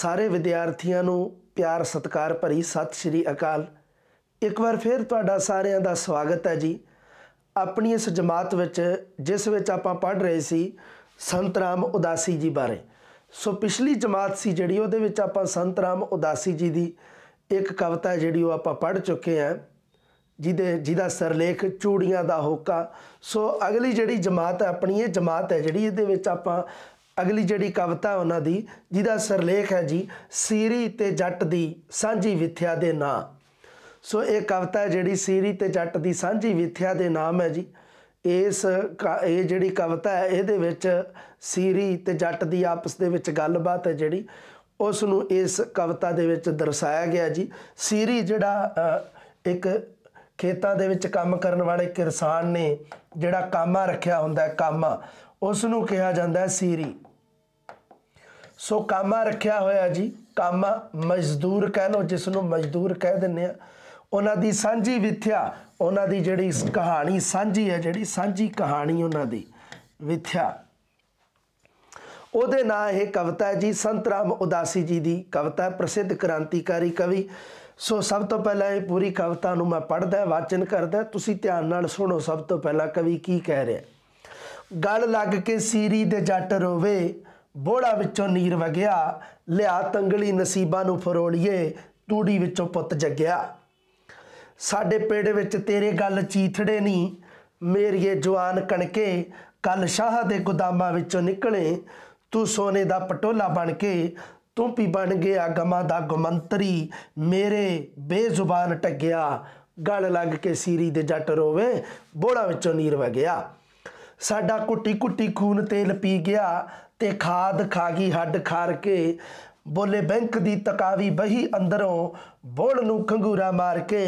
ਸਾਰੇ ਵਿਦਿਆਰਥੀਆਂ ਨੂੰ ਪਿਆਰ ਸਤਿਕਾਰ ਭਰੀ ਸਤਿ ਸ਼੍ਰੀ ਅਕਾਲ ਇੱਕ ਵਾਰ ਫਿਰ ਤੁਹਾਡਾ ਸਾਰਿਆਂ ਦਾ ਸਵਾਗਤ ਹੈ ਜੀ ਆਪਣੀ ਇਸ ਜਮਾਤ ਵਿੱਚ ਜਿਸ ਵਿੱਚ ਆਪਾਂ ਪੜ੍ਹ ਰਹੇ ਸੀ ਸੰਤ ਰਾਮ ਉਦਾਸੀ ਜੀ ਬਾਰੇ ਸੋ ਪਿਛਲੀ ਜਮਾਤ ਸੀ ਜਿਹੜੀ ਉਹਦੇ ਵਿੱਚ ਆਪਾਂ ਸੰਤ ਰਾਮ ਉਦਾਸੀ ਜੀ ਦੀ ਇੱਕ ਕਵਿਤਾ ਜਿਹੜੀ ਉਹ ਆਪਾਂ ਪੜ੍ਹ ਚੁੱਕੇ ਆ ਜਿਹਦੇ ਜਿਹਦਾ ਸਰਲੇਖ ਚੂੜੀਆਂ ਦਾ ਹੋਕਾ ਸੋ ਅਗਲੀ ਜਿਹੜੀ ਜਮਾਤ ਹੈ ਆਪਣੀ ਇਹ ਜਮਾਤ ਹੈ ਜਿਹੜੀ ਇਹਦੇ ਵਿੱਚ ਆਪਾਂ ਅਗਲੀ ਜਿਹੜੀ ਕਵਿਤਾ ਉਹਨਾਂ ਦੀ ਜਿਹਦਾ ਸਰਲੇਖ ਹੈ ਜੀ ਸੀਰੀ ਤੇ ਜੱਟ ਦੀ ਸਾਂਝੀ ਵਿਥਿਆ ਦੇ ਨਾਂ ਸੋ ਇਹ ਕਵਿਤਾ ਜਿਹੜੀ ਸੀਰੀ ਤੇ ਜੱਟ ਦੀ ਸਾਂਝੀ ਵਿਥਿਆ ਦੇ ਨਾਮ ਹੈ ਜੀ ਇਸ ਇਹ ਜਿਹੜੀ ਕਵਿਤਾ ਹੈ ਇਹਦੇ ਵਿੱਚ ਸੀਰੀ ਤੇ ਜੱਟ ਦੀ ਆਪਸ ਦੇ ਵਿੱਚ ਗੱਲਬਾਤ ਹੈ ਜਿਹੜੀ ਉਸ ਨੂੰ ਇਸ ਕਵਿਤਾ ਦੇ ਵਿੱਚ ਦਰਸਾਇਆ ਗਿਆ ਜੀ ਸੀਰੀ ਜਿਹੜਾ ਇੱਕ ਖੇਤਾਂ ਦੇ ਵਿੱਚ ਕੰਮ ਕਰਨ ਵਾਲੇ ਕਿਸਾਨ ਨੇ ਜਿਹੜਾ ਕਾਮਾ ਰੱਖਿਆ ਹੁੰਦਾ ਹੈ ਕਾਮਾ ਉਸ ਨੂੰ ਕਿਹਾ ਜਾਂਦਾ ਹੈ ਸੀਰੀ ਸੋ ਕਾਮਾ ਰੱਖਿਆ ਹੋਇਆ ਜੀ ਕਾਮਾ ਮਜ਼ਦੂਰ ਕਹਿ ਲੋ ਜਿਸ ਨੂੰ ਮਜ਼ਦੂਰ ਕਹਿ ਦਿੰਨੇ ਆ ਉਹਨਾਂ ਦੀ ਸਾਂਝੀ ਵਿਥਿਆ ਉਹਨਾਂ ਦੀ ਜਿਹੜੀ ਕਹਾਣੀ ਸਾਂਝੀ ਹੈ ਜਿਹੜੀ ਸਾਂਝੀ ਕਹਾਣੀ ਉਹਨਾਂ ਦੀ ਵਿਥਿਆ ਉਹਦੇ ਨਾਂ ਇਹ ਕਵਿਤਾ ਹੈ ਜੀ ਸੰਤ ਰਾਮ ਉਦਾਸੀ ਜੀ ਦੀ ਕਵਿਤਾ ਪ੍ਰਸਿੱਧ ਕ੍ਰਾਂਤੀਕਾਰੀ ਕਵੀ ਸੋ ਸਭ ਤੋਂ ਪਹਿਲਾਂ ਇਹ ਪੂਰੀ ਕਵਿਤਾ ਨੂੰ ਮੈਂ ਪੜ੍ਹਦਾ ਵਾਚਨ ਕਰਦਾ ਤੁਸੀਂ ਧਿਆਨ ਨਾਲ ਸੁਣੋ ਸਭ ਤੋਂ ਪਹਿਲਾਂ ਕਵੀ ਕੀ ਕਹਿ ਰਿਹਾ ਗੱਲ ਲੱਗ ਕੇ ਸੀਰੀ ਦੇ ਜੱਟ ਰੋਵੇ ਬੋੜਾ ਵਿੱਚੋਂ ਨੀਰ ਵਗਿਆ ਲਿਆ ਤੰਗਲੀ ਨਸੀਬਾਂ ਨੂੰ ਫਰੋਲੀਏ ਤੂੜੀ ਵਿੱਚੋਂ ਪੁੱਤ ਜੱਗਿਆ ਸਾਡੇ ਪੇੜ ਵਿੱਚ ਤੇਰੇ ਗੱਲ ਚੀਥੜੇ ਨਹੀਂ ਮੇਰੀਏ ਜਵਾਨ ਕਣਕੇ ਕੱਲ ਸ਼ਾਹ ਦੇ ਗੁਦਾਮਾਂ ਵਿੱਚੋਂ ਨਿਕਲੇ ਤੂੰ ਸੋਨੇ ਦਾ ਪਟੋਲਾ ਬਣ ਕੇ ਤੂੰ ਵੀ ਬਣ ਗਿਆ ਗਮਾਂ ਦਾ ਗਮੰਤਰੀ ਮੇਰੇ ਬੇਜ਼ੁਬਾਨ ਟੱਗਿਆ ਗਲ ਲੱਗ ਕੇ ਸੀਰੀ ਦੇ ਜੱਟ ਰੋਵੇ ਬੋੜਾ ਵਿੱਚੋਂ ਨੀਰ ਵਗਿਆ ਸਾਡਾ ਕੁੱਟੀ ਕੁੱਟੀ ਖੂਨ ਤੇਲ ਪੀ ਗਿਆ ਤੇ ਖਾਦ ਖਾ ਗਈ ਹੱਡ ਖਾਰ ਕੇ ਬੋਲੇ ਬੈਂਕ ਦੀ ਤਕਾਵੀ ਬਹੀ ਅੰਦਰੋਂ ਬੋਲ ਨੂੰ ਖੰਗੂਰਾ ਮਾਰ ਕੇ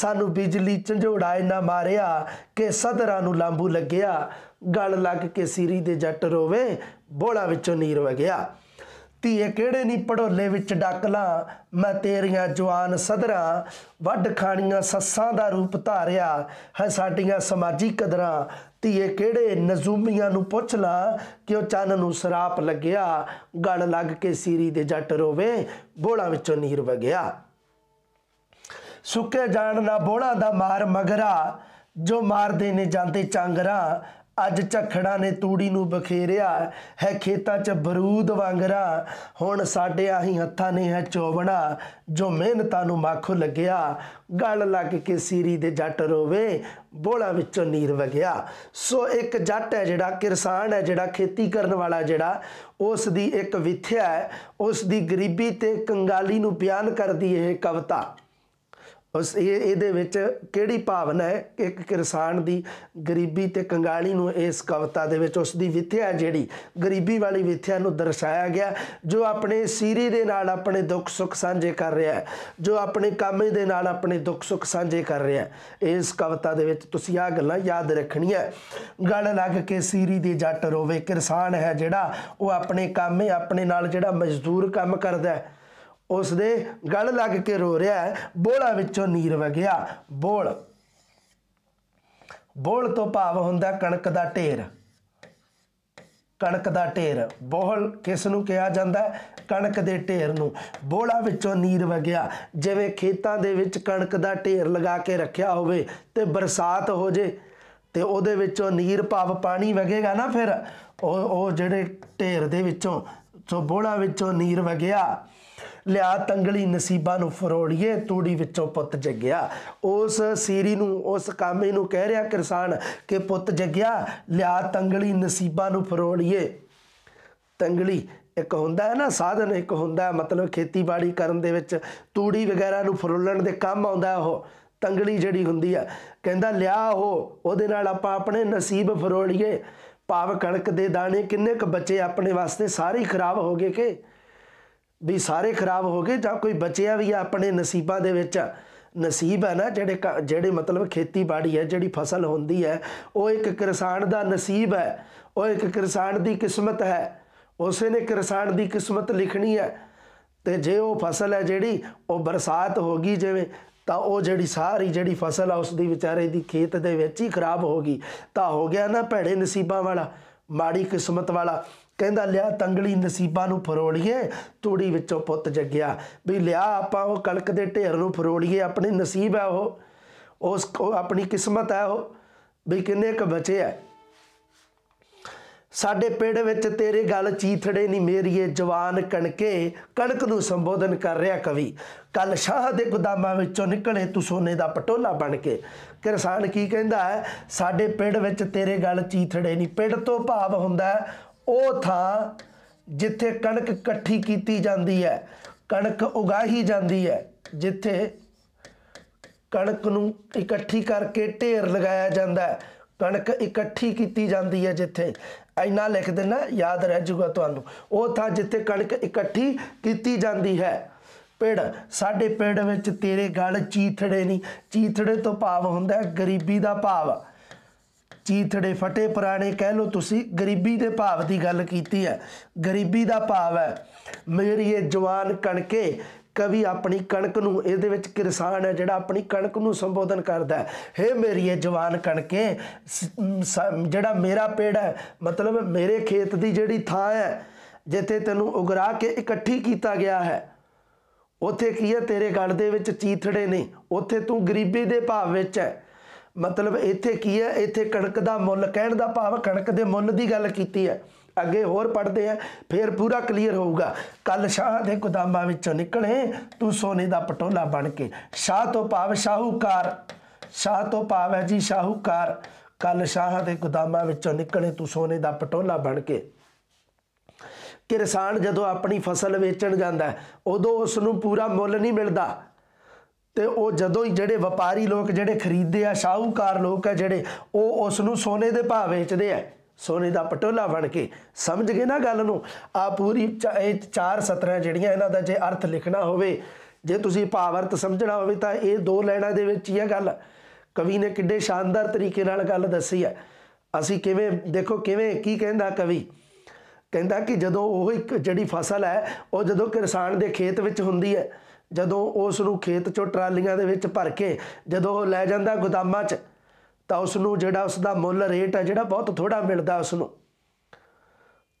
ਸਾਨੂੰ ਬਿਜਲੀ ਝੰਜੋੜਾਏ ਨਾ ਮਾਰਿਆ ਕਿ ਸਦਰਾਂ ਨੂੰ ਲਾਂਬੂ ਲੱਗਿਆ ਗਲ ਲੱਗ ਕੇ ਸੀਰੀ ਦੇ ਜੱਟ ਰੋਵੇ ਬੋਲਾ ਵਿੱਚੋਂ ਨੀਰ ਵਗਿਆ ਧੀਏ ਕਿਹੜੇ ਨਹੀਂ ਪੜੋਲੇ ਵਿੱਚ ਡੱਕਲਾ ਮੈਂ ਤੇਰੀਆਂ ਜਵਾਨ ਸਦਰਾ ਵੱਢ ਖਾਣੀਆਂ ਸੱਸਾਂ ਦਾ ਰੂਪ ਧਾਰਿਆ ਹੈ ਸਾਡੀਆਂ ਸਮਾਜੀ ਕਦਰਾਂ ਧੀਏ ਕਿਹੜੇ ਨਜ਼ੂਮੀਆਂ ਨੂੰ ਪੁੱਛ ਲਾ ਕਿ ਉਹ ਚੰਨ ਨੂੰ ਸਰਾਪ ਲੱਗਿਆ ਗੜ ਲੱਗ ਕੇ ਸੀਰੀ ਦੇ ਜੱਟ ਰੋਵੇ ਬੋਲਾ ਵਿੱਚੋਂ ਨੀਰ ਵਗਿਆ ਸੁੱਕੇ ਜਾਣ ਦਾ ਬੋਲਾ ਦਾ ਮਾਰ ਮਗਰਾ ਜੋ ਮਾਰਦੇ ਨੇ ਜਾਂਦੇ ਚਾਂਗਰਾ ਅੱਜ ਝਖੜਾ ਨੇ ਤੂੜੀ ਨੂੰ ਬਖੇਰਿਆ ਹੈ ਖੇਤਾਂ 'ਚ ਬਰੂਦ ਵਾਂਗਰਾ ਹੁਣ ਸਾਡੇ ਆਹੀ ਹੱਥਾਂ ਨੇ ਹੈ ਚੋਬਣਾ ਜੋ ਮਿਹਨਤਾਂ ਨੂੰ ਮਾਖੋ ਲੱਗਿਆ ਗਲ ਲੱਗ ਕੇ ਸੀਰੀ ਦੇ ਜੱਟ ਰੋਵੇ ਬੋਲਾ ਵਿੱਚੋਂ ਨੀਰ ਵਗਿਆ ਸੋ ਇੱਕ ਜੱਟ ਹੈ ਜਿਹੜਾ ਕਿਸਾਨ ਹੈ ਜਿਹੜਾ ਖੇਤੀ ਕਰਨ ਵਾਲਾ ਜਿਹੜਾ ਉਸ ਦੀ ਇੱਕ ਵਿਥਿਆ ਹੈ ਉਸ ਦੀ ਗਰੀਬੀ ਤੇ ਕੰਗਾਲੀ ਨੂੰ ਬਿਆਨ ਕਰਦੀ ਇਹ ਕਵਤਾ ਉਸ ਇਹ ਇਹਦੇ ਵਿੱਚ ਕਿਹੜੀ ਭਾਵਨਾ ਹੈ ਇੱਕ ਕਿਸਾਨ ਦੀ ਗਰੀਬੀ ਤੇ ਕੰਗਾਲੀ ਨੂੰ ਇਸ ਕਵਿਤਾ ਦੇ ਵਿੱਚ ਉਸ ਦੀ ਵਿਥਿਆ ਜਿਹੜੀ ਗਰੀਬੀ ਵਾਲੀ ਵਿਥਿਆ ਨੂੰ ਦਰਸਾਇਆ ਗਿਆ ਜੋ ਆਪਣੇ ਸੀਰੀ ਦੇ ਨਾਲ ਆਪਣੇ ਦੁੱਖ ਸੁੱਖ ਸਾਂਝੇ ਕਰ ਰਿਹਾ ਹੈ ਜੋ ਆਪਣੇ ਕਾਮੇ ਦੇ ਨਾਲ ਆਪਣੇ ਦੁੱਖ ਸੁੱਖ ਸਾਂਝੇ ਕਰ ਰਿਹਾ ਹੈ ਇਸ ਕਵਿਤਾ ਦੇ ਵਿੱਚ ਤੁਸੀਂ ਆ ਗੱਲਾਂ ਯਾਦ ਰੱਖਣੀਆਂ ਗੱਲ ਲੱਗ ਕੇ ਸੀਰੀ ਦੇ ਜੱਟ ਰੋਵੇ ਕਿਸਾਨ ਹੈ ਜਿਹੜਾ ਉਹ ਆਪਣੇ ਕਾਮੇ ਆਪਣੇ ਨਾਲ ਜਿਹੜਾ ਮਜ਼ਦੂਰ ਕੰਮ ਕਰਦਾ ਹੈ ਉਸ ਦੇ ਗਲ ਲੱਗ ਕੇ ਰੋ ਰਿਹਾ ਹੈ ਬੋਲਾ ਵਿੱਚੋਂ ਨੀਰ ਵਗਿਆ ਬੋਲ ਬੋਲ ਤੋਂ ਭਾਵ ਹੁੰਦਾ ਕਣਕ ਦਾ ਢੇਰ ਕਣਕ ਦਾ ਢੇਰ ਬੋਹਲ ਕਿਸ ਨੂੰ ਕਿਹਾ ਜਾਂਦਾ ਹੈ ਕਣਕ ਦੇ ਢੇਰ ਨੂੰ ਬੋਲਾ ਵਿੱਚੋਂ ਨੀਰ ਵਗਿਆ ਜਿਵੇਂ ਖੇਤਾਂ ਦੇ ਵਿੱਚ ਕਣਕ ਦਾ ਢੇਰ ਲਗਾ ਕੇ ਰੱਖਿਆ ਹੋਵੇ ਤੇ ਬਰਸਾਤ ਹੋ ਜੇ ਤੇ ਉਹਦੇ ਵਿੱਚੋਂ ਨੀਰ ਭਾਵ ਪਾਣੀ ਵਗੇਗਾ ਨਾ ਫਿਰ ਉਹ ਉਹ ਜਿਹੜੇ ਢੇਰ ਦੇ ਵਿੱਚੋਂ ਸੋ ਬੋਲਾ ਵਿੱਚੋਂ ਨੀਰ ਵਗਿਆ ਲਿਆ ਤੰਗਲੀ ਨਸੀਬਾਂ ਨੂੰ ਫਰੋੜੀਏ ਤੂੜੀ ਵਿੱਚੋਂ ਪੁੱਤ ਜੱਗਿਆ ਉਸ ਸੀਰੀ ਨੂੰ ਉਸ ਕਾਮੇ ਨੂੰ ਕਹਿ ਰਿਹਾ ਕਿਸਾਨ ਕਿ ਪੁੱਤ ਜੱਗਿਆ ਲਿਆ ਤੰਗਲੀ ਨਸੀਬਾਂ ਨੂੰ ਫਰੋੜੀਏ ਤੰਗਲੀ ਇੱਕ ਹੁੰਦਾ ਹੈ ਨਾ ਸਾਧਨ ਇੱਕ ਹੁੰਦਾ ਹੈ ਮਤਲਬ ਖੇਤੀਬਾੜੀ ਕਰਨ ਦੇ ਵਿੱਚ ਤੂੜੀ ਵਗੈਰਾ ਨੂੰ ਫਰੋਲਣ ਦੇ ਕੰਮ ਆਉਂਦਾ ਉਹ ਤੰਗਲੀ ਜਿਹੜੀ ਹੁੰਦੀ ਆ ਕਹਿੰਦਾ ਲਿਆ ਉਹ ਉਹਦੇ ਨਾਲ ਆਪਾਂ ਆਪਣੇ ਨਸੀਬ ਫਰੋਲੀਏ ਭਾਵ ਕਣਕ ਦੇ ਦਾਣੇ ਕਿੰਨੇ ਕ ਬੱਚੇ ਆਪਣੇ ਵਾਸਤੇ ਸਾਰੇ ਖਰਾਬ ਹੋ ਗਏ ਕਿ ਵੀ ਸਾਰੇ ਖਰਾਬ ਹੋ ਗਏ ਜਾਂ ਕੋਈ ਬਚਿਆ ਵੀ ਆਪਣੇ ਨਸੀਬਾਂ ਦੇ ਵਿੱਚ ਨਸੀਬ ਹੈ ਨਾ ਜਿਹੜੇ ਜਿਹੜੇ ਮਤਲਬ ਖੇਤੀਬਾੜੀ ਹੈ ਜਿਹੜੀ ਫਸਲ ਹੁੰਦੀ ਹੈ ਉਹ ਇੱਕ ਕਿਸਾਨ ਦਾ ਨਸੀਬ ਹੈ ਉਹ ਇੱਕ ਕਿਸਾਨ ਦੀ ਕਿਸਮਤ ਹੈ ਉਸੇ ਨੇ ਕਿਸਾਨ ਦੀ ਕਿਸਮਤ ਲਿਖਣੀ ਹੈ ਤੇ ਜੇ ਉਹ ਫਸਲ ਹੈ ਜਿਹੜੀ ਉਹ ਬਰਸਾਤ ਹੋ ਗਈ ਜਿਵੇਂ ਤਾਂ ਉਹ ਜਿਹੜੀ ਸਾਰੀ ਜਿਹੜੀ ਫਸਲ ਆ ਉਸ ਦੀ ਵਿਚਾਰੇ ਦੀ ਖੇਤ ਦੇ ਵਿੱਚ ਹੀ ਖਰਾਬ ਹੋ ਗਈ ਤਾਂ ਹੋ ਗਿਆ ਨਾ ਭੜੇ ਨਸੀਬਾਂ ਵਾਲਾ ਮਾੜੀ ਕਿਸਮਤ ਵਾਲਾ ਕਹਿੰਦਾ ਲਿਆ ਤੰਗਲੀ ਨਸੀਬਾਂ ਨੂੰ ਫਰੋਲੀਏ ਤੂੜੀ ਵਿੱਚੋਂ ਪੁੱਤ ਜੱਗਿਆ ਵੀ ਲਿਆ ਆਪਾਂ ਉਹ ਕਲਕ ਦੇ ਢੇਰ ਨੂੰ ਫਰੋਲੀਏ ਆਪਣੇ ਨਸੀਬ ਹੈ ਉਹ ਉਸ ਕੋ ਆਪਣੀ ਕਿਸਮਤ ਹੈ ਉਹ ਵੀ ਕਿੰਨੇ ਕ ਬਚੇ ਆ ਸਾਡੇ ਪੇੜ ਵਿੱਚ ਤੇਰੇ ਗੱਲ ਚੀਥੜੇ ਨਹੀਂ ਮੇਰੀਏ ਜਵਾਨ ਕਣਕੇ ਕਣਕ ਨੂੰ ਸੰਬੋਧਨ ਕਰ ਰਿਹਾ ਕਵੀ ਕੱਲ ਸ਼ਾਹ ਦੇ ਗੁਦਾਮਾਂ ਵਿੱਚੋਂ ਨਿਕਲੇ ਤੂੰ ਸੋਨੇ ਦਾ ਪਟੋਲਾ ਬਣ ਕੇ ਕਿਰਸਾਨ ਕੀ ਕਹਿੰਦਾ ਹੈ ਸਾਡੇ ਪਿੰਡ ਵਿੱਚ ਤੇਰੇ ਗੱਲ ਚੀਥੜੇ ਨਹੀਂ ਪਿੰਡ ਤੋਂ ਭਾਵ ਹੁੰਦਾ ਉਹ ਥਾਂ ਜਿੱਥੇ ਕਣਕ ਇਕੱਠੀ ਕੀਤੀ ਜਾਂਦੀ ਹੈ ਕਣਕ ਉਗਾਹੀ ਜਾਂਦੀ ਹੈ ਜਿੱਥੇ ਕਣਕ ਨੂੰ ਇਕੱਠੀ ਕਰਕੇ ਢੇਰ ਲਗਾਇਆ ਜਾਂਦਾ ਹੈ ਕਣਕ ਇਕੱਠੀ ਕੀਤੀ ਜਾਂਦੀ ਹੈ ਜਿੱਥੇ ਐਨਾ ਲਿਖ ਦੇਣਾ ਯਾਦ ਰਹਿ ਜਾਊਗਾ ਤੁਹਾਨੂੰ ਉਹ ਥਾਂ ਜਿੱਥੇ ਕਣਕ ਇਕੱਠੀ ਕੀਤੀ ਜਾਂਦੀ ਹੈ ਪੇੜ ਸਾਡੇ ਪੇੜ ਵਿੱਚ ਤੇਰੇ ਗਲ ਚੀਥੜੇ ਨਹੀਂ ਚੀਥੜੇ ਤੋਂ ਭਾਵ ਹੁੰਦਾ ਗਰੀਬੀ ਦਾ ਭਾਵ ਚੀਥੜੇ ਫਟੇ ਪੁਰਾਣੇ ਕਹਿ ਲੋ ਤੁਸੀਂ ਗਰੀਬੀ ਦੇ ਭਾਵ ਦੀ ਗੱਲ ਕੀਤੀ ਹੈ ਗਰੀਬੀ ਦਾ ਭਾਵ ਹੈ ਮੇਰੀ ਇਹ ਜਵਾਨ ਕਣਕੇ ਕਵੀ ਆਪਣੀ ਕਣਕ ਨੂੰ ਇਹਦੇ ਵਿੱਚ ਕਿਸਾਨ ਹੈ ਜਿਹੜਾ ਆਪਣੀ ਕਣਕ ਨੂੰ ਸੰਬੋਧਨ ਕਰਦਾ ਹੈ ਹੇ ਮੇਰੀ ਇਹ ਜਵਾਨ ਕਣਕੇ ਜਿਹੜਾ ਮੇਰਾ ਪੇੜ ਹੈ ਮਤਲਬ ਮੇਰੇ ਖੇਤ ਦੀ ਜਿਹੜੀ ਥਾਂ ਹੈ ਜਿੱਥੇ ਤੈਨੂੰ ਉਗਰਾ ਕੇ ਇਕੱਠੀ ਕੀਤਾ ਗਿਆ ਹੈ ਉੱਥੇ ਕੀ ਹੈ ਤੇਰੇ ਗਲ ਦੇ ਵਿੱਚ ਚੀਥੜੇ ਨੇ ਉੱਥੇ ਤੂੰ ਗਰੀਬੀ ਦੇ ਭਾਵ ਵਿੱਚ ਹੈ ਮਤਲਬ ਇੱਥੇ ਕੀ ਹੈ ਇੱਥੇ ਕਣਕ ਦਾ ਮੁੱਲ ਕਹਿਣ ਦਾ ਭਾਵ ਕਣਕ ਦੇ ਮੁੱਲ ਦੀ ਗੱਲ ਕੀਤੀ ਹੈ ਅੱਗੇ ਹੋਰ ਪੜਦੇ ਆ ਫਿਰ ਪੂਰਾ ਕਲੀਅਰ ਹੋਊਗਾ ਕੱਲ ਸ਼ਾਹ ਦੇ ਗੁਦਾਮਾਂ ਵਿੱਚੋਂ ਨਿਕਲੇ ਤੂੰ ਸੋਨੇ ਦਾ ਪਟੋਲਾ ਬਣ ਕੇ ਸ਼ਾਹ ਤੋਂ ਭਾਵ ਸ਼ਾਹੂਕਾਰ ਸ਼ਾਹ ਤੋਂ ਭਾਵ ਹੈ ਜੀ ਸ਼ਾਹੂਕਾਰ ਕੱਲ ਸ਼ਾਹ ਦੇ ਗੁਦਾਮਾਂ ਵਿੱਚੋਂ ਨਿਕਲੇ ਤੂੰ ਸੋਨੇ ਦਾ ਪਟੋਲਾ ਬਣ ਕੇ ਕਿਸਾਨ ਜਦੋਂ ਆਪਣੀ ਫਸਲ ਵੇਚਣ ਜਾਂਦਾ ਉਦੋਂ ਉਸ ਨੂੰ ਪੂਰਾ ਮੁੱਲ ਨਹੀਂ ਮਿਲਦਾ ਤੇ ਉਹ ਜਦੋਂ ਹੀ ਜਿਹੜੇ ਵਪਾਰੀ ਲੋਕ ਜਿਹੜੇ ਖਰੀਦਦੇ ਆ ਸ਼ਾਹੂਕਾਰ ਲੋਕ ਆ ਜਿਹੜੇ ਉਹ ਉਸ ਨੂੰ ਸੋਨੇ ਦੇ ਭਾਅ ਵੇਚਦੇ ਆ ਸੋਨੇ ਦਾ ਪਟੋਲਾ ਬਣ ਕੇ ਸਮਝ ਗਏ ਨਾ ਗੱਲ ਨੂੰ ਆ ਪੂਰੀ ਇਹ ਚਾਰ ਸਤਰਾਂ ਜਿਹੜੀਆਂ ਇਹਨਾਂ ਦਾ ਜੇ ਅਰਥ ਲਿਖਣਾ ਹੋਵੇ ਜੇ ਤੁਸੀਂ ਭਾਵਰਤ ਸਮਝਣਾ ਹੋਵੇ ਤਾਂ ਇਹ ਦੋ ਲੈਣਾ ਦੇ ਵਿੱਚ ਹੀ ਆ ਗੱਲ ਕਵੀ ਨੇ ਕਿੱਡੇ ਸ਼ਾਨਦਾਰ ਤਰੀਕੇ ਨਾਲ ਗੱਲ ਦੱਸੀ ਹੈ ਅਸੀਂ ਕਿਵੇਂ ਦੇਖੋ ਕਿਵੇਂ ਕੀ ਕਹਿੰਦਾ ਕਵੀ ਕਹਿੰਦਾ ਕਿ ਜਦੋਂ ਉਹ ਇੱਕ ਜਿਹੜੀ ਫਸਲ ਹੈ ਉਹ ਜਦੋਂ ਕਿਸਾਨ ਦੇ ਖੇਤ ਵਿੱਚ ਹੁੰਦੀ ਹੈ ਜਦੋਂ ਉਸ ਨੂੰ ਖੇਤ ਚੋਂ ਟਰਾਲੀਆਂ ਦੇ ਵਿੱਚ ਭਰ ਕੇ ਜਦੋਂ ਉਹ ਲੈ ਜਾਂਦਾ ਗੋਦਾਮਾਂ 'ਚ ਤਾਂ ਉਸ ਨੂੰ ਜਿਹੜਾ ਉਸ ਦਾ ਮੁੱਲ ਰੇਟ ਹੈ ਜਿਹੜਾ ਬਹੁਤ ਥੋੜਾ ਮਿਲਦਾ ਉਸ ਨੂੰ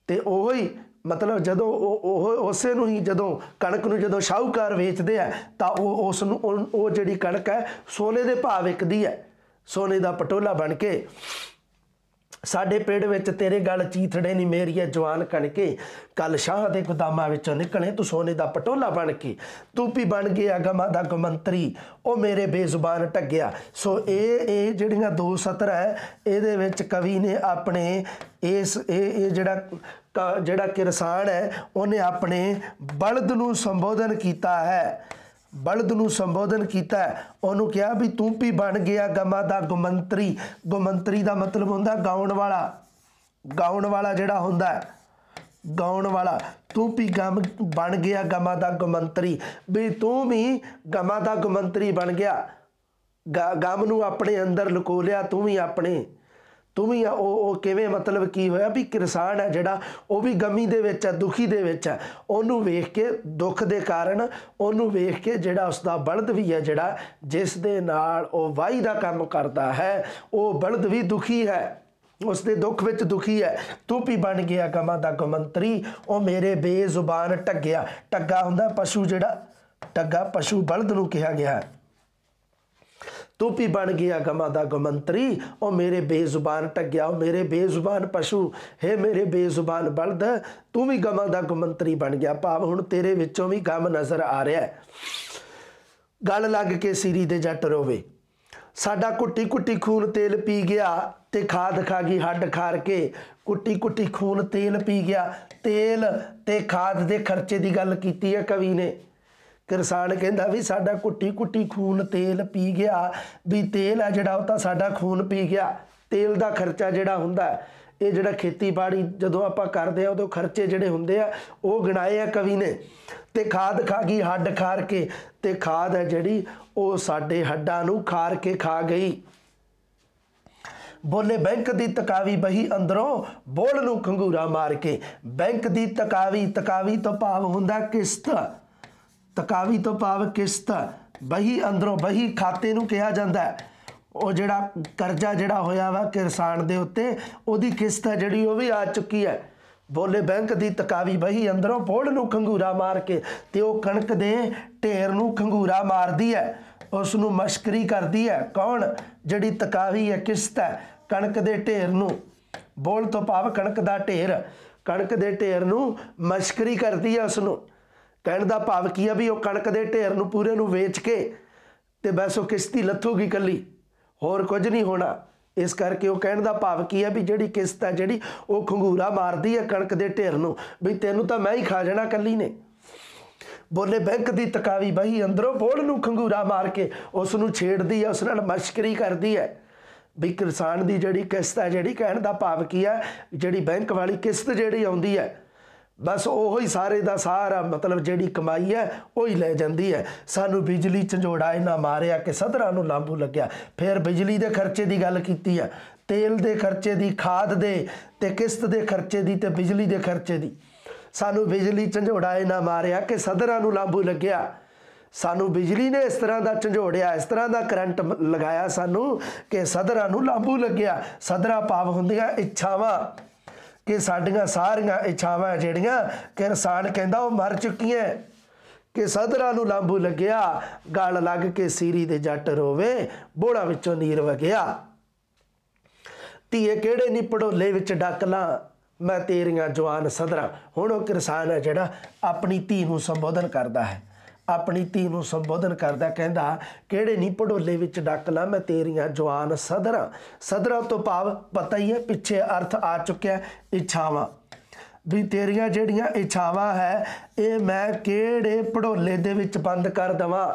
ਤੇ ਉਹ ਹੀ ਮਤਲਬ ਜਦੋਂ ਉਹ ਉਸੇ ਨੂੰ ਹੀ ਜਦੋਂ ਕਣਕ ਨੂੰ ਜਦੋਂ ਸ਼ਾਹੂਕਾਰ ਵੇਚਦੇ ਆ ਤਾਂ ਉਹ ਉਸ ਨੂੰ ਉਹ ਜਿਹੜੀ ਕਣਕ ਹੈ ਸੋਨੇ ਦੇ ਭਾਅ ਵਿਕਦੀ ਹੈ ਸੋਨੇ ਦਾ ਪਟੋਲਾ ਬਣ ਕੇ ਸਾਡੇ ਪਿੰਡ ਵਿੱਚ ਤੇਰੇ ਗਲ ਚੀਥੜੇ ਨਹੀਂ ਮੇਰੀਏ ਜਵਾਨ ਕਣਕੇ ਕੱਲ ਸ਼ਾਹ ਦੇ ਗੁਦਾਮਾਂ ਵਿੱਚੋਂ ਨਿਕਲੇ ਤੂੰ ਸੋਨੇ ਦਾ ਪਟੋਲਾ ਬਣ ਕੇ ਤੂੰ ਵੀ ਬਣ ਗਿਆ ਗਮਾਂ ਦਾ ਗਮੰਤਰੀ ਉਹ ਮੇਰੇ ਬੇਜ਼ੁਬਾਨ ਟੱਗਿਆ ਸੋ ਇਹ ਇਹ ਜਿਹੜੀਆਂ ਦੋ ਸਤਰ ਹੈ ਇਹਦੇ ਵਿੱਚ ਕਵੀ ਨੇ ਆਪਣੇ ਇਸ ਇਹ ਇਹ ਜਿਹੜਾ ਜਿਹੜਾ ਕਿਰਸਾਨ ਹੈ ਉਹਨੇ ਆਪਣੇ ਬਲਦ ਨੂੰ ਸੰਬੋਧਨ ਕੀਤਾ ਹੈ ਬਲਦ ਨੂੰ ਸੰਬੋਧਨ ਕੀਤਾ ਉਹਨੂੰ ਕਿਹਾ ਵੀ ਤੂੰ ਵੀ ਬਣ ਗਿਆ ਗਮਾ ਦਾ ਗੁਮੰਤਰੀ ਗੁਮੰਤਰੀ ਦਾ ਮਤਲਬ ਹੁੰਦਾ ਗਾਉਣ ਵਾਲਾ ਗਾਉਣ ਵਾਲਾ ਜਿਹੜਾ ਹੁੰਦਾ ਹੈ ਗਾਉਣ ਵਾਲਾ ਤੂੰ ਵੀ ਗਮ ਬਣ ਗਿਆ ਗਮਾ ਦਾ ਗੁਮੰਤਰੀ ਵੀ ਤੂੰ ਵੀ ਗਮਾ ਦਾ ਗੁਮੰਤਰੀ ਬਣ ਗਿਆ ਗਮ ਨੂੰ ਆਪਣੇ ਅੰਦਰ ਲੁਕੋ ਲਿਆ ਤੂੰ ਵੀ ਆਪਣੇ ਤੂੰ ਵੀ ਉਹ ਉਹ ਕਿਵੇਂ ਮਤਲਬ ਕੀ ਹੋਇਆ ਵੀ ਕਿਸਾਨ ਹੈ ਜਿਹੜਾ ਉਹ ਵੀ ਗਮੀ ਦੇ ਵਿੱਚ ਹੈ ਦੁਖੀ ਦੇ ਵਿੱਚ ਹੈ ਉਹਨੂੰ ਵੇਖ ਕੇ ਦੁੱਖ ਦੇ ਕਾਰਨ ਉਹਨੂੰ ਵੇਖ ਕੇ ਜਿਹੜਾ ਉਸ ਦਾ ਬਲਦ ਵੀ ਹੈ ਜਿਹੜਾ ਜਿਸ ਦੇ ਨਾਲ ਉਹ ਵਾਈ ਦਾ ਕੰਮ ਕਰਦਾ ਹੈ ਉਹ ਬਲਦ ਵੀ ਦੁਖੀ ਹੈ ਉਸ ਦੇ ਦੁੱਖ ਵਿੱਚ ਦੁਖੀ ਹੈ ਤੂੰ ਵੀ ਬਣ ਗਿਆ ਗਮਾਂ ਦਾ ਗਮੰਤਰੀ ਉਹ ਮੇਰੇ ਬੇਜ਼ੁਬਾਨ ਟੱਗਿਆ ਟੱਗਾ ਹੁੰਦਾ ਪਸ਼ੂ ਜਿਹੜਾ ਟੱਗਾ ਪਸ਼ੂ ਬਲਦ ਨੂੰ ਕਿਹਾ ਗਿਆ ਹੈ ਤੂੰ ਵੀ ਬਣ ਗਿਆ ਗਮਾ ਦਾ ਗਮੰਤਰੀ ਉਹ ਮੇਰੇ ਬੇਜ਼ੁਬਾਨ ਟੱਗਿਆ ਉਹ ਮੇਰੇ ਬੇਜ਼ੁਬਾਨ ਪਸ਼ੂ ਹੈ ਮੇਰੇ ਬੇਜ਼ੁਬਾਨ ਬਲਦ ਤੂੰ ਵੀ ਗਮਾ ਦਾ ਗਮੰਤਰੀ ਬਣ ਗਿਆ ਭਾਵ ਹੁਣ ਤੇਰੇ ਵਿੱਚੋਂ ਵੀ ਗਮ ਨਜ਼ਰ ਆ ਰਿਹਾ ਹੈ ਗੱਲ ਲੱਗ ਕੇ ਸਿਰੀ ਦੇ ਜੱਟ ਰੋਵੇ ਸਾਡਾ ਕੁੱਟੀ ਕੁੱਟੀ ਖੂਨ ਤੇਲ ਪੀ ਗਿਆ ਤੇ ਖਾਦ ਖਾ ਗਈ ਹੱਡ ਖਾਰ ਕੇ ਕੁੱਟੀ ਕੁੱਟੀ ਖੂਨ ਤੇਲ ਪੀ ਗਿਆ ਤੇਲ ਤੇ ਖਾਦ ਦੇ ਖਰਚੇ ਦੀ ਗੱਲ ਕੀਤੀ ਹੈ ਕਵੀ ਨੇ ਕਿਸਾਨ ਕਹਿੰਦਾ ਵੀ ਸਾਡਾ ਕੁੱਟੀ ਕੁੱਟੀ ਖੂਨ ਤੇਲ ਪੀ ਗਿਆ ਵੀ ਤੇਲ ਆ ਜਿਹੜਾ ਉਹ ਤਾਂ ਸਾਡਾ ਖੂਨ ਪੀ ਗਿਆ ਤੇਲ ਦਾ ਖਰਚਾ ਜਿਹੜਾ ਹੁੰਦਾ ਇਹ ਜਿਹੜਾ ਖੇਤੀਬਾੜੀ ਜਦੋਂ ਆਪਾਂ ਕਰਦੇ ਆ ਉਦੋਂ ਖਰਚੇ ਜਿਹੜੇ ਹੁੰਦੇ ਆ ਉਹ ਗਿਣਾਏ ਆ ਕਵੀ ਨੇ ਤੇ ਖਾਦ ਖਾ ਗਈ ਹੱਡ ਖਾਰ ਕੇ ਤੇ ਖਾਦ ਹੈ ਜਿਹੜੀ ਉਹ ਸਾਡੇ ਹੱਡਾਂ ਨੂੰ ਖਾਰ ਕੇ ਖਾ ਗਈ ਬੋਲੇ ਬੈਂਕ ਦੀ ਤਕਾਵੀ ਬਹੀ ਅੰਦਰੋਂ ਬੋਲ ਨੂੰ ਖੰਗੂਰਾ ਮਾਰ ਕੇ ਬੈਂਕ ਦੀ ਤਕਾਵੀ ਤਕਾਵੀ ਤੋਂ ਭਾਵ ਹੁੰਦਾ ਕਿਸ਼ਤ ਤਕਾਵੀ ਤੋਂ ਭਾਵ ਕਿਸ਼ਤ ਬਹੀ ਅੰਦਰੋਂ ਬਹੀ ਖਾਤੇ ਨੂੰ ਕਿਹਾ ਜਾਂਦਾ ਹੈ ਉਹ ਜਿਹੜਾ ਕਰਜ਼ਾ ਜਿਹੜਾ ਹੋਇਆ ਵਾ ਕਿਸਾਨ ਦੇ ਉੱਤੇ ਉਹਦੀ ਕਿਸ਼ਤ ਹੈ ਜਿਹੜੀ ਉਹ ਵੀ ਆ ਚੁੱਕੀ ਹੈ ਬੋਲੇ ਬੈਂਕ ਦੀ ਤਕਾਵੀ ਬਹੀ ਅੰਦਰੋਂ ਪੋੜ ਨੂੰ ਖੰਗੂਰਾ ਮਾਰ ਕੇ ਤੇ ਉਹ ਕਣਕ ਦੇ ਢੇਰ ਨੂੰ ਖੰਗੂਰਾ ਮਾਰਦੀ ਹੈ ਉਸ ਨੂੰ ਮਸ਼ਕਰੀ ਕਰਦੀ ਹੈ ਕੌਣ ਜਿਹੜੀ ਤਕਾਵੀ ਹੈ ਕਿਸ਼ਤ ਹੈ ਕਣਕ ਦੇ ਢੇਰ ਨੂੰ ਬੋਲ ਤੋਂ ਭਾਵ ਕਣਕ ਦਾ ਢੇਰ ਕਣਕ ਦੇ ਢੇਰ ਨੂੰ ਮਸ਼ਕਰੀ ਕਰਦੀ ਹੈ ਉਸ ਨੂੰ ਕਹਿਣ ਦਾ ਭਾਵ ਕੀ ਆ ਵੀ ਉਹ ਕਣਕ ਦੇ ਢੇਰ ਨੂੰ ਪੂਰੇ ਨੂੰ ਵੇਚ ਕੇ ਤੇ ਬੈਸੋ ਉਹ ਕਿਸ਼ਤੀ ਲੱਥੂਗੀ ਕੱਲੀ ਹੋਰ ਕੁਝ ਨਹੀਂ ਹੋਣਾ ਇਸ ਕਰਕੇ ਉਹ ਕਹਿਣ ਦਾ ਭਾਵ ਕੀ ਆ ਵੀ ਜਿਹੜੀ ਕਿਸ਼ਤ ਆ ਜਿਹੜੀ ਉਹ ਖੰਗੂਰਾ ਮਾਰਦੀ ਆ ਕਣਕ ਦੇ ਢੇਰ ਨੂੰ ਵੀ ਤੈਨੂੰ ਤਾਂ ਮੈਂ ਹੀ ਖਾ ਜਾਣਾ ਕੱਲੀ ਨੇ ਬੋਲੇ ਬੈਂਕ ਦੀ ਤਕਾਵੀ ਬਹੀ ਅੰਦਰੋਂ ਬੋੜ ਨੂੰ ਖੰਗੂਰਾ ਮਾਰ ਕੇ ਉਸ ਨੂੰ ਛੇੜਦੀ ਆ ਉਸ ਨਾਲ ਮਸ਼ਕਰੀ ਕਰਦੀ ਆ ਵੀ ਕਿਸਾਨ ਦੀ ਜਿਹੜੀ ਕਿਸ਼ਤ ਆ ਜਿਹੜੀ ਕਹਿਣ ਦਾ ਭਾਵ ਕੀ ਆ ਜਿਹੜੀ ਬੈਂਕ ਵਾਲੀ ਕਿਸ਼ਤ ਜਿਹੜੀ ਆਉਂਦੀ ਆ ਬਸ ਉਹੋ ਹੀ ਸਾਰੇ ਦਾ ਸਾਰਾ ਮਤਲਬ ਜਿਹੜੀ ਕਮਾਈ ਹੈ ਉਹ ਹੀ ਲੈ ਜਾਂਦੀ ਹੈ ਸਾਨੂੰ ਬਿਜਲੀ ਝੰਜੋੜਾ ਇਹਨਾਂ ਮਾਰਿਆ ਕਿ ਸਦਰਾਂ ਨੂੰ ਲਾਂਬੂ ਲੱਗਿਆ ਫਿਰ ਬਿਜਲੀ ਦੇ ਖਰਚੇ ਦੀ ਗੱਲ ਕੀਤੀ ਹੈ ਤੇਲ ਦੇ ਖਰਚੇ ਦੀ ਖਾਦ ਦੇ ਤੇ ਕਿਸ਼ਤ ਦੇ ਖਰਚੇ ਦੀ ਤੇ ਬਿਜਲੀ ਦੇ ਖਰਚੇ ਦੀ ਸਾਨੂੰ ਬਿਜਲੀ ਝੰਜੋੜਾ ਇਹਨਾਂ ਮਾਰਿਆ ਕਿ ਸਦਰਾਂ ਨੂੰ ਲਾਂਬੂ ਲੱਗਿਆ ਸਾਨੂੰ ਬਿਜਲੀ ਨੇ ਇਸ ਤਰ੍ਹਾਂ ਦਾ ਝੰਜੋੜਿਆ ਇਸ ਤਰ੍ਹਾਂ ਦਾ ਕਰੰਟ ਲਗਾਇਆ ਸਾਨੂੰ ਕਿ ਸਦਰਾਂ ਨੂੰ ਲਾਂਬੂ ਲੱਗਿਆ ਸਦਰਾ ਪਾਵ ਹੁੰਦੀਆਂ ਇੱਛਾਵਾਂ ਕਿ ਸਾਡੀਆਂ ਸਾਰੀਆਂ ਇੱਛਾਵਾਂ ਜਿਹੜੀਆਂ ਕਿ ਇਨਸਾਨ ਕਹਿੰਦਾ ਉਹ ਮਰ ਚੁੱਕੀਆਂ ਕਿ ਸਦਰਾਂ ਨੂੰ ਲਾਂਬੂ ਲੱਗਿਆ ਗਾਲ ਲੱਗ ਕੇ ਸੀਰੀ ਦੇ ਜੱਟ ਰੋਵੇ ਬੋੜਾ ਵਿੱਚੋਂ ਨੀਰ ਵਗਿਆ ਧੀਏ ਕਿਹੜੇ ਨਿਪੜੋ ਲੈ ਵਿੱਚ ਡੱਕਲਾਂ ਮੈਂ ਤੇਰੀਆਂ ਜਵਾਨ ਸਦਰਾਂ ਹੁਣ ਉਹ ਕਿਰਸਾਨ ਹੈ ਜਿਹੜਾ ਆਪਣੀ ਧੀ ਨੂੰ ਸੰਬੋਧਨ ਕਰਦਾ ਹੈ ਆਪਣੀ ਧੀ ਨੂੰ ਸੰਬੋਧਨ ਕਰਦਾ ਕਹਿੰਦਾ ਕਿਹੜੇ ਨਹੀਂ ਪੜੋਲੇ ਵਿੱਚ ਡੱਕ ਲਾ ਮੈਂ ਤੇਰੀਆਂ ਜਵਾਨ ਸਦਰਾਂ ਸਦਰਾਂ ਤੋਂ ਭਾਵ ਪਤਾ ਹੀ ਹੈ ਪਿੱਛੇ ਅਰਥ ਆ ਚੁੱਕਿਆ ਇੱਛਾਵਾਂ ਵੀ ਤੇਰੀਆਂ ਜਿਹੜੀਆਂ ਇੱਛਾਵਾਂ ਹੈ ਇਹ ਮੈਂ ਕਿਹੜੇ ਪੜੋਲੇ ਦੇ ਵਿੱਚ ਬੰਦ ਕਰ ਦਵਾਂ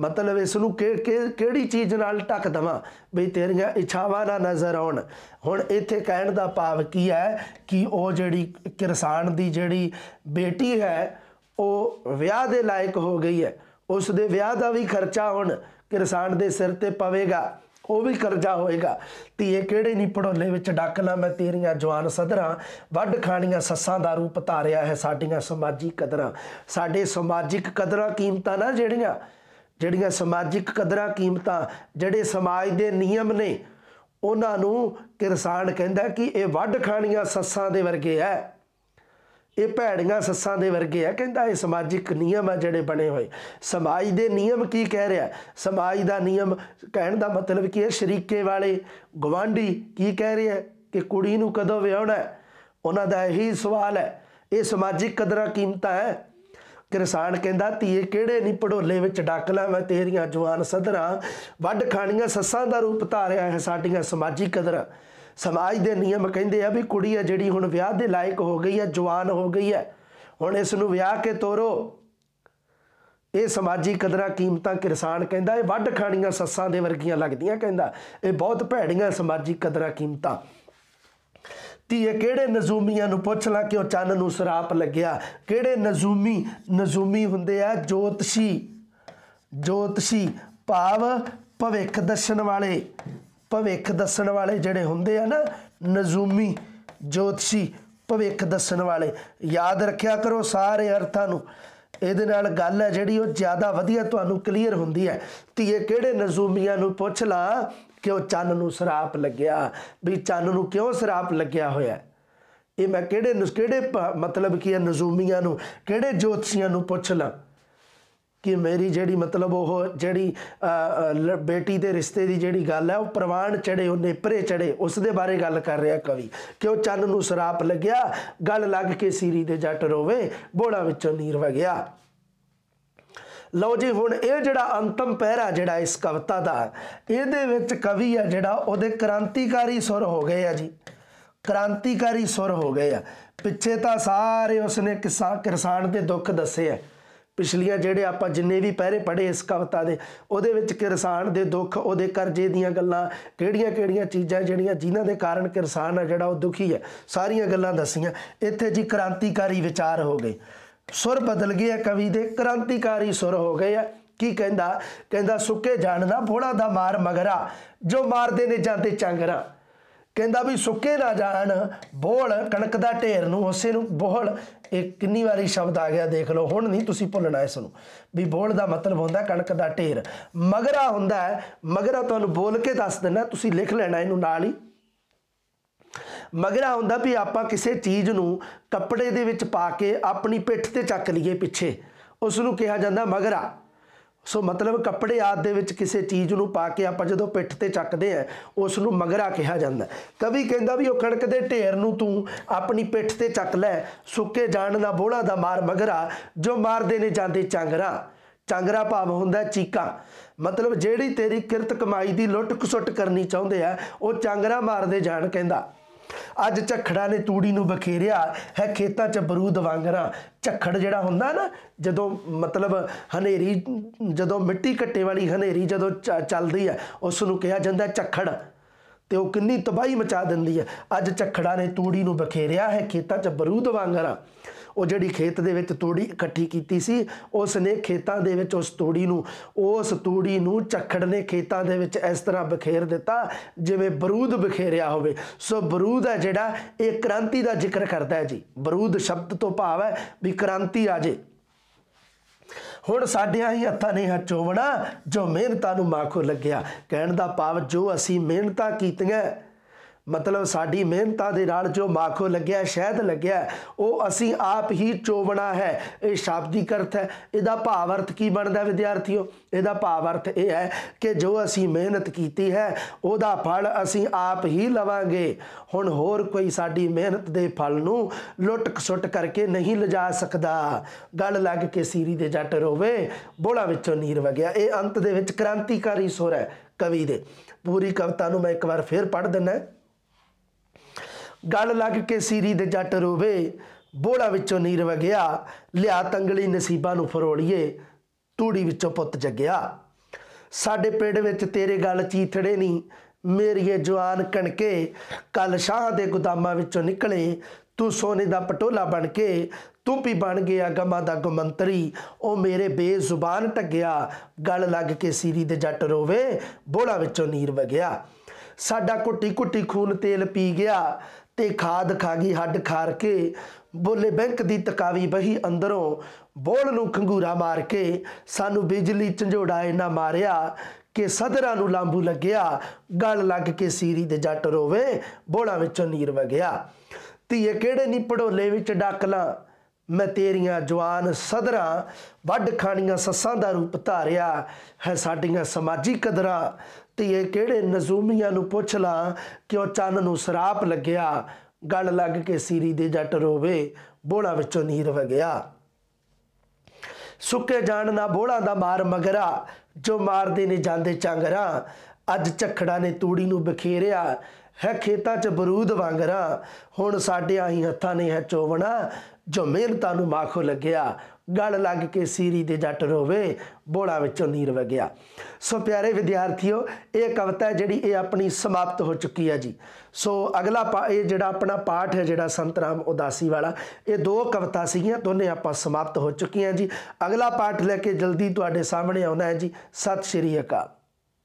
ਮਤਲਬ ਇਸ ਨੂੰ ਕਿਹੜੀ ਚੀਜ਼ ਨਾਲ ਟੱਕ ਦਵਾਂ ਵੀ ਤੇਰੀਆਂ ਇੱਛਾਵਾਂ ਨਾ ਨਜ਼ਰ ਆਉਣ ਹੁਣ ਇੱਥੇ ਕਹਿਣ ਦਾ ਭਾਵ ਕੀ ਹੈ ਕਿ ਉਹ ਜਿਹੜੀ ਕਿਰਸਾਨ ਦੀ ਜਿਹੜੀ ਬੇਟੀ ਹੈ ਉਹ ਵਿਆਹ ਦੇ ਲਾਇਕ ਹੋ ਗਈ ਹੈ ਉਸ ਦੇ ਵਿਆਹ ਦਾ ਵੀ ਖਰਚਾ ਹੁਣ ਕਿਸਾਨ ਦੇ ਸਿਰ ਤੇ ਪਵੇਗਾ ਉਹ ਵੀ ਕਰਜ਼ਾ ਹੋਏਗਾ ਧੀਏ ਕਿਹੜੇ ਨਹੀਂ ਪੜੋਲੇ ਵਿੱਚ ਡਾਕਲਾ ਮੈਂ ਤੇਰੀਆਂ ਜਵਾਨ ਸਦਰਾਂ ਵੱਢ ਖਾਣੀਆਂ ਸੱਸਾਂ ਦਾ ਰੂਪ ਧਾਰਿਆ ਹੈ ਸਾਡੀਆਂ ਸਮਾਜਿਕ ਕਦਰਾਂ ਸਾਡੇ ਸਮਾਜਿਕ ਕਦਰਾਂ ਕੀਮਤਾਂ ਨਾ ਜਿਹੜੀਆਂ ਜਿਹੜੀਆਂ ਸਮਾਜਿਕ ਕਦਰਾਂ ਕੀਮਤਾਂ ਜਿਹੜੇ ਸਮਾਜ ਦੇ ਨਿਯਮ ਨੇ ਉਹਨਾਂ ਨੂੰ ਕਿਰਸਾਨ ਕਹਿੰਦਾ ਕਿ ਇਹ ਵੱਢ ਖਾਣੀਆਂ ਸੱਸਾਂ ਦੇ ਵਰਗੇ ਹੈ ਇਹ ਭੈੜੀਆਂ ਸੱਸਾਂ ਦੇ ਵਰਗੇ ਆ ਕਹਿੰਦਾ ਇਹ ਸਮਾਜਿਕ ਨਿਯਮ ਆ ਜਿਹੜੇ ਬਣੇ ਹੋਏ ਸਮਾਜ ਦੇ ਨਿਯਮ ਕੀ ਕਹਿ ਰਿਹਾ ਸਮਾਜ ਦਾ ਨਿਯਮ ਕਹਿਣ ਦਾ ਮਤਲਬ ਕੀ ਹੈ ਸ਼ਰੀਕੇ ਵਾਲੇ ਗਵਾਂਢੀ ਕੀ ਕਹਿ ਰਿਹਾ ਕਿ ਕੁੜੀ ਨੂੰ ਕਦੋਂ ਵਿਆਹਣਾ ਉਹਨਾਂ ਦਾ ਇਹੀ ਸਵਾਲ ਹੈ ਇਹ ਸਮਾਜਿਕ ਕਦਰਾਂ ਕੀਮਤਾਂ ਹੈ ਕਿਰਸਾਨ ਕਹਿੰਦਾ ਧੀਏ ਕਿਹੜੇ ਨਹੀਂ ਪੜੋਲੇ ਵਿੱਚ ਡਾਕਲਾ ਮੈਂ ਤੇਰੀਆਂ ਜਵਾਨ ਸਦਰਾਂ ਵੱਡ ਖਾਣੀਆਂ ਸੱਸਾਂ ਦਾ ਰੂਪ ਧਾਰਿਆ ਹੈ ਸਾਡੀਆਂ ਸਮਾਜਿਕ ਕਦਰਾਂ ਸਮਾਜ ਦੇ ਨਿਯਮ ਕਹਿੰਦੇ ਆ ਵੀ ਕੁੜੀ ਆ ਜਿਹੜੀ ਹੁਣ ਵਿਆਹ ਦੇ ਲਾਇਕ ਹੋ ਗਈ ਆ ਜਵਾਨ ਹੋ ਗਈ ਆ ਹੁਣ ਇਸ ਨੂੰ ਵਿਆਹ ਕੇ ਤੋਰੋ ਇਹ ਸਮਾਜੀ ਕਦਰਾਂ ਕੀਮਤਾਂ ਕਿਰਸਾਨ ਕਹਿੰਦਾ ਇਹ ਵੱਢ ਖਾਣੀਆਂ ਸੱਸਾਂ ਦੇ ਵਰਗੀਆਂ ਲੱਗਦੀਆਂ ਕਹਿੰਦਾ ਇਹ ਬਹੁਤ ਭੈੜੀਆਂ ਸਮਾਜੀ ਕਦਰਾਂ ਕੀਮਤਾਂ ਇਹ ਕਿਹੜੇ ਨਜ਼ੂਮੀਆਂ ਨੂੰ ਪੁੱਛ ਲਾ ਕਿਉਂ ਚੰਨ ਨੂੰ ਸਰਾਪ ਲੱਗਿਆ ਕਿਹੜੇ ਨਜ਼ੂਮੀ ਨਜ਼ੂਮੀ ਹੁੰਦੇ ਆ ਜੋਤਸ਼ੀ ਜੋਤਸ਼ੀ ਭਾਵ ਭਵਿੱਖ ਦੱਸਣ ਵਾਲੇ ਭਵਿੱਖ ਦੱਸਣ ਵਾਲੇ ਜਿਹੜੇ ਹੁੰਦੇ ਆ ਨਾ ਨਜ਼ੂਮੀ ਜੋਤਸ਼ੀ ਭਵਿੱਖ ਦੱਸਣ ਵਾਲੇ ਯਾਦ ਰੱਖਿਆ ਕਰੋ ਸਾਰੇ ਅਰਥਾਂ ਨੂੰ ਇਹਦੇ ਨਾਲ ਗੱਲ ਹੈ ਜਿਹੜੀ ਉਹ ਜ਼ਿਆਦਾ ਵਧੀਆ ਤੁਹਾਨੂੰ ਕਲੀਅਰ ਹੁੰਦੀ ਹੈ ਧੀਏ ਕਿਹੜੇ ਨਜ਼ੂਮੀਆਂ ਨੂੰ ਪੁੱਛ ਲਾ ਕਿ ਉਹ ਚੰਨ ਨੂੰ ਸਰਾਪ ਲੱਗਿਆ ਵੀ ਚੰਨ ਨੂੰ ਕਿਉਂ ਸਰਾਪ ਲੱਗਿਆ ਹੋਇਆ ਇਹ ਮੈਂ ਕਿਹੜੇ ਕਿਹੜੇ ਮਤਲਬ ਕੀ ਹੈ ਨਜ਼ੂਮੀਆਂ ਨੂੰ ਕਿਹੜੇ ਜੋਤਸ਼ੀਆਂ ਨੂੰ ਪੁੱਛ ਲਾਂ ਕਿ ਮੇਰੀ ਜਿਹੜੀ ਮਤਲਬ ਉਹ ਜਿਹੜੀ ਬੇਟੀ ਦੇ ਰਿਸ਼ਤੇ ਦੀ ਜਿਹੜੀ ਗੱਲ ਹੈ ਉਹ ਪ੍ਰਵਾਨ ਚੜੇ ਉਹਨੇ ਪਰੇ ਚੜੇ ਉਸ ਦੇ ਬਾਰੇ ਗੱਲ ਕਰ ਰਿਹਾ ਕਵੀ ਕਿ ਉਹ ਚੰਨ ਨੂੰ ਸਰਾਪ ਲੱਗਿਆ ਗੱਲ ਲੱਗ ਕੇ ਸੀਰੀ ਦੇ ਜੱਟ ਰੋਵੇ ਬੋੜਾ ਵਿੱਚੋਂ ਨੀਰ ਵਗਿਆ ਲਓ ਜੀ ਹੁਣ ਇਹ ਜਿਹੜਾ ਅੰਤਮ ਪਹਿਰਾ ਜਿਹੜਾ ਇਸ ਕਵਿਤਾ ਦਾ ਇਹਦੇ ਵਿੱਚ ਕਵੀ ਆ ਜਿਹੜਾ ਉਹਦੇ ਕ੍ਰਾਂਤੀਕਾਰੀ ਸੁਰ ਹੋ ਗਏ ਆ ਜੀ ਕ੍ਰਾਂਤੀਕਾਰੀ ਸੁਰ ਹੋ ਗਏ ਆ ਪਿੱਛੇ ਤਾਂ ਸਾਰੇ ਉਸਨੇ ਕਿਸਾਨ ਕਿਸਾਨ ਦੇ ਦੁੱਖ ਦੱਸੇ ਆ ਪਿਛਲੀਆਂ ਜਿਹੜੇ ਆਪਾਂ ਜਿੰਨੇ ਵੀ ਪਹਿਰੇ ਪੜੇ ਇਸ ਕਵਤਾ ਦੇ ਉਹਦੇ ਵਿੱਚ ਕਿਰਸਾਨ ਦੇ ਦੁੱਖ ਉਹਦੇ ਕਰਜ਼ੇ ਦੀਆਂ ਗੱਲਾਂ ਕਿਹੜੀਆਂ-ਕਿਹੜੀਆਂ ਚੀਜ਼ਾਂ ਜਿਹੜੀਆਂ ਜਿਨ੍ਹਾਂ ਦੇ ਕਾਰਨ ਕਿਰਸਾਨ ਆ ਜਿਹੜਾ ਉਹ ਦੁਖੀ ਹੈ ਸਾਰੀਆਂ ਗੱਲਾਂ ਦੱਸੀਆਂ ਇੱਥੇ ਜੀ ਕ੍ਰਾਂਤੀਕਾਰੀ ਵਿਚਾਰ ਹੋ ਗਏ ਸੁਰ ਬਦਲ ਗਿਆ ਕਵੀ ਦੇ ਕ੍ਰਾਂਤੀਕਾਰੀ ਸੁਰ ਹੋ ਗਏ ਆ ਕੀ ਕਹਿੰਦਾ ਕਹਿੰਦਾ ਸੁੱਕੇ ਜਾਣ ਦਾ ਭੋੜਾ ਦਾ ਮਾਰ ਮਗਰਾ ਜੋ ਮਾਰਦੇ ਨੇ ਜਾਂਦੇ ਚੰਗਰਾ ਕਹਿੰਦਾ ਵੀ ਸੁੱਕੇ ਨਾ ਜਾਣ ਬੋਲ ਕਣਕ ਦਾ ਢੇਰ ਨੂੰ ਉਸੇ ਨੂੰ ਬੋਲ ਇਹ ਕਿੰਨੀ ਵਾਰੀ ਸ਼ਬਦ ਆ ਗਿਆ ਦੇਖ ਲਓ ਹੁਣ ਨਹੀਂ ਤੁਸੀਂ ਭੁੱਲਣਾ ਇਸ ਨੂੰ ਵੀ ਬੋਲ ਦਾ ਮਤਲਬ ਹੁੰਦਾ ਕਣਕ ਦਾ ਢੇਰ ਮਗਰਾ ਹੁੰਦਾ ਹੈ ਮਗਰਾ ਤੁਹਾਨੂੰ ਬੋਲ ਕੇ ਦੱਸ ਦਿੰਦਾ ਤੁਸੀਂ ਲਿਖ ਲੈਣਾ ਇਹਨੂੰ ਨਾਲ ਹੀ ਮਗਰਾ ਹੁੰਦਾ ਵੀ ਆਪਾਂ ਕਿਸੇ ਚੀਜ਼ ਨੂੰ ਕੱਪੜੇ ਦੇ ਵਿੱਚ ਪਾ ਕੇ ਆਪਣੀ ਪਿੱਠ ਤੇ ਚੱਕ ਲਈਏ ਪਿੱਛੇ ਉਸ ਨੂੰ ਕਿਹਾ ਜਾਂਦਾ ਮਗਰਾ ਸੋ ਮਤਲਬ ਕੱਪੜੇ ਆਦ ਦੇ ਵਿੱਚ ਕਿਸੇ ਚੀਜ਼ ਨੂੰ ਪਾ ਕੇ ਆਪਾਂ ਜਦੋਂ ਪਿੱਠ ਤੇ ਚੱਕਦੇ ਆ ਉਸ ਨੂੰ ਮਗਰਾ ਕਿਹਾ ਜਾਂਦਾ ਕਵੀ ਕਹਿੰਦਾ ਵੀ ਉਹ ਕਣਕ ਦੇ ਢੇਰ ਨੂੰ ਤੂੰ ਆਪਣੀ ਪਿੱਠ ਤੇ ਚੱਕ ਲੈ ਸੁੱਕੇ ਜਾਣ ਦਾ ਬੋੜਾ ਦਾ ਮਾਰ ਮਗਰਾ ਜੋ ਮਾਰਦੇ ਨੇ ਜਾਂਦੇ ਚੰਗਰਾ ਚੰਗਰਾ ਭਾਵ ਹੁੰਦਾ ਚੀਕਾ ਮਤਲਬ ਜਿਹੜੀ ਤੇਰੀ ਕਿਰਤ ਕਮਾਈ ਦੀ ਲੁੱਟ ਖਸੁੱਟ ਕਰਨੀ ਚਾਹੁੰਦੇ ਆ ਉਹ ਚੰਗਰਾ ਮਾਰਦੇ ਜਾਣ ਕਹਿੰਦਾ ਅੱਜ ਝਖੜਾ ਨੇ ਤੂੜੀ ਨੂੰ ਬਖੇਰਿਆ ਹੈ ਖੇਤਾਂ 'ਚ ਬਰੂਦ ਵਾਂਗਰਾ ਝਖੜ ਜਿਹੜਾ ਹੁੰਦਾ ਨਾ ਜਦੋਂ ਮਤਲਬ ਹਨੇਰੀ ਜਦੋਂ ਮਿੱਟੀ ਘੱਟੇ ਵਾਲੀ ਹਨੇਰੀ ਜਦੋਂ ਚੱਲਦੀ ਹੈ ਉਸ ਨੂੰ ਕਿਹਾ ਜਾਂਦਾ ਝਖੜ ਤੇ ਉਹ ਕਿੰਨੀ ਤਬਾਹੀ ਮਚਾ ਦਿੰਦੀ ਹੈ ਅੱਜ ਝਖੜਾ ਨੇ ਤੂੜੀ ਨੂੰ ਬਖੇਰਿਆ ਹੈ ਖੇਤਾਂ 'ਚ ਬਰੂਦ ਵਾਂਗਰਾ ਉਹ ਜਿਹੜੀ ਖੇਤ ਦੇ ਵਿੱਚ ਤੋੜੀ ਇਕੱਠੀ ਕੀਤੀ ਸੀ ਉਸ ਨੇ ਖੇਤਾਂ ਦੇ ਵਿੱਚ ਉਸ ਤੋੜੀ ਨੂੰ ਉਸ ਤੋੜੀ ਨੂੰ ਚੱਖੜ ਨੇ ਖੇਤਾਂ ਦੇ ਵਿੱਚ ਇਸ ਤਰ੍ਹਾਂ ਬਖੇਰ ਦਿੱਤਾ ਜਿਵੇਂ ਬਰੂਦ ਬਖੇਰਿਆ ਹੋਵੇ ਸੋ ਬਰੂਦ ਹੈ ਜਿਹੜਾ ਇਹ ਕ੍ਰਾਂਤੀ ਦਾ ਜ਼ਿਕਰ ਕਰਦਾ ਹੈ ਜੀ ਬਰੂਦ ਸ਼ਬਦ ਤੋਂ ਭਾਵ ਹੈ ਵੀ ਕ੍ਰਾਂਤੀ ਆ ਜੇ ਹੁਣ ਸਾਡਿਆਂ ਹੀ ਹੱਥਾਂ ਨੇ ਚੋਵਣਾ ਜੋ ਮਿਹਨਤਾਂ ਨੂੰ ਮਾਖੋ ਲੱਗਿਆ ਕਹਿਣ ਦਾ ਭਾਵ ਜੋ ਅਸੀਂ ਮਿਹਨਤਾਂ ਕੀਤੀਆਂ ਮਤਲਬ ਸਾਡੀ ਮਿਹਨਤਾਂ ਦੇ ਨਾਲ ਜੋ ਮਾਖੋ ਲੱਗਿਆ ਸ਼ਹਿਦ ਲੱਗਿਆ ਉਹ ਅਸੀਂ ਆਪ ਹੀ ਚੋਵਣਾ ਹੈ ਇਹ ਸ਼ਾਬਦਿਕ ਅਰਥ ਹੈ ਇਹਦਾ ਭਾਵ ਅਰਥ ਕੀ ਬਣਦਾ ਵਿਦਿਆਰਥੀਓ ਇਹਦਾ ਭਾਵ ਅਰਥ ਇਹ ਹੈ ਕਿ ਜੋ ਅਸੀਂ ਮਿਹਨਤ ਕੀਤੀ ਹੈ ਉਹਦਾ ਫਲ ਅਸੀਂ ਆਪ ਹੀ ਲਵਾਂਗੇ ਹੁਣ ਹੋਰ ਕੋਈ ਸਾਡੀ ਮਿਹਨਤ ਦੇ ਫਲ ਨੂੰ ਲੁੱਟ ਸੁੱਟ ਕਰਕੇ ਨਹੀਂ ਲਿਜਾ ਸਕਦਾ ਗੱਲ ਲੱਗ ਕੇ ਸੀਰੀ ਦੇ ਜੱਟ ਰੋਵੇ ਬੋਲਾ ਵਿੱਚੋਂ ਨੀਰ ਵਗਿਆ ਇਹ ਅੰਤ ਦੇ ਵਿੱਚ ਕ੍ਰਾਂਤੀਕਾਰੀ ਸੁਰ ਹੈ ਕਵੀ ਦੇ ਪੂਰੀ ਕਵਿਤਾ ਨੂੰ ਮੈਂ ਇੱਕ ਵਾਰ ਫੇਰ ਪੜ੍ਹ ਦਿੰਦਾ ਗੱਲ ਲੱਗ ਕੇ ਸੀਰੀ ਦੇ ਜੱਟ ਰੋਵੇ ਬੋੜਾ ਵਿੱਚੋਂ ਨੀਰ ਵਗਿਆ ਲਿਆ ਤੰਗਲੀ ਨਸੀਬਾਂ ਨੂੰ ਫਰੋਲੀਏ ਤੂੜੀ ਵਿੱਚੋਂ ਪੁੱਤ ਜੱਗਿਆ ਸਾਡੇ ਪਿੰਡ ਵਿੱਚ ਤੇਰੇ ਗੱਲ ਚੀਥੜੇ ਨਹੀਂ ਮੇਰੀਏ ਜਵਾਨ ਕਣਕੇ ਕੱਲ ਸ਼ਾਹ ਦੇ ਗੁਦਾਮਾਂ ਵਿੱਚੋਂ ਨਿਕਲੇ ਤੂੰ ਸੋਨੇ ਦਾ ਪਟੋਲਾ ਬਣ ਕੇ ਤੂੰ ਵੀ ਬਣ ਗਿਆ ਗਮਾਂ ਦਾ ਗਮੰਤਰੀ ਉਹ ਮੇਰੇ ਬੇਜ਼ੁਬਾਨ ਟੱਗਿਆ ਗੱਲ ਲੱਗ ਕੇ ਸੀਰੀ ਦੇ ਜੱਟ ਰੋਵੇ ਬੋਲਾ ਵਿੱਚੋਂ ਨੀਰ ਵਗਿਆ ਸਾਡਾ ਕੁੱਟੀ ਕੁੱਟੀ ਖੂਨ ਤੇਲ ਪੀ ਗਿਆ ਤੇ ਖਾਦ ਖਾਗੀ ਹੱਡ ਖਾਰ ਕੇ ਬੋਲੇ ਬੈਂਕ ਦੀ ਤਕਾਵੀ ਬਹੀ ਅੰਦਰੋਂ ਬੋਲ ਨੂੰ ਖੰਗੂਰਾ ਮਾਰ ਕੇ ਸਾਨੂੰ ਬਿਜਲੀ ਝੰਡੋੜਾਏ ਨਾ ਮਾਰਿਆ ਕਿ ਸਦਰਾਂ ਨੂੰ ਲਾਂਬੂ ਲੱਗਿਆ ਗਲ ਲੱਗ ਕੇ ਸੀਰੀ ਦੇ ਜੱਟ ਰੋਵੇ ਬੋਲਾਂ ਵਿੱਚੋਂ ਨੀਰ ਵਗਿਆ ਧੀਏ ਕਿਹੜੇ ਨੀ ਪੜੋਲੇ ਵਿੱਚ ਡਾਕਲਾ ਮੈਂ ਤੇਰੀਆਂ ਜਵਾਨ ਸਦਰਾਂ ਵੱਡ ਖਾਣੀਆਂ ਸੱਸਾਂ ਦਾ ਰੂਪ ਧਾਰਿਆ ਹੈ ਸਾਡੀਆਂ ਸਮਾਜੀ ਕਦਰਾਂ ਧੀਏ ਕਿਹੜੇ ਨਜ਼ੂਮੀਆਂ ਨੂੰ ਪੁੱਛ ਲਾਂ ਕਿਉਂ ਚੰਨ ਨੂੰ ਸਰਾਪ ਲੱਗਿਆ ਗਲ ਲੱਗ ਕੇ ਸੀਰੀ ਦੇ ਜੱਟ ਰੋਵੇ ਬੋਲਾ ਵਿੱਚੋਂ ਨੀਰ ਵਗਿਆ ਸੁੱਕੇ ਜਾਣ ਨਾ ਬੋਲਾ ਦਾ ਮਾਰ ਮਗਰਾ ਜੋ ਮਾਰਦੇ ਨੇ ਜਾਂਦੇ ਚੰਗਰਾ ਅੱਜ ਝਖੜਾ ਨੇ ਤੂੜੀ ਨੂੰ ਬਖੇਰਿਆ ਹੈ ਖੇਤਾਂ 'ਚ ਬਰੂਦ ਵਾਂਗਰਾ ਹੁਣ ਸਾਡੇ ਆਹੀ ਹੱਥਾਂ ਨੇ ਹੈ ਚੋਵਣਾ ਜੋ ਮਿਹਨਤਾਂ ਨੂੰ ਮਾਖੋ ਲੱਗਿਆ ਗੜ ਲੱਗ ਕੇ ਸੀਰੀ ਦੇ ਜੱਟ ਰੋਵੇ ਬੋੜਾ ਵਿੱਚੋਂ ਨੀਰ ਵਗਿਆ ਸੋ ਪਿਆਰੇ ਵਿਦਿਆਰਥੀਓ ਇਹ ਕਵਿਤਾ ਜਿਹੜੀ ਇਹ ਆਪਣੀ ਸਮਾਪਤ ਹੋ ਚੁੱਕੀ ਹੈ ਜੀ ਸੋ ਅਗਲਾ ਇਹ ਜਿਹੜਾ ਆਪਣਾ ਪਾਠ ਹੈ ਜਿਹੜਾ ਸੰਤਰਾਮ ਉਦਾਸੀ ਵਾਲਾ ਇਹ ਦੋ ਕਵਿਤਾ ਸੀਗੀਆਂ ਦੋਨੇ ਆਪਾਂ ਸਮਾਪਤ ਹੋ ਚੁੱਕੀਆਂ ਜੀ ਅਗਲਾ ਪਾਠ ਲੈ ਕੇ ਜਲਦੀ ਤੁਹਾਡੇ ਸਾਹਮਣੇ ਆਉਣਾ ਹੈ ਜੀ ਸਤਿ ਸ਼੍ਰੀ ਅਕਾਲ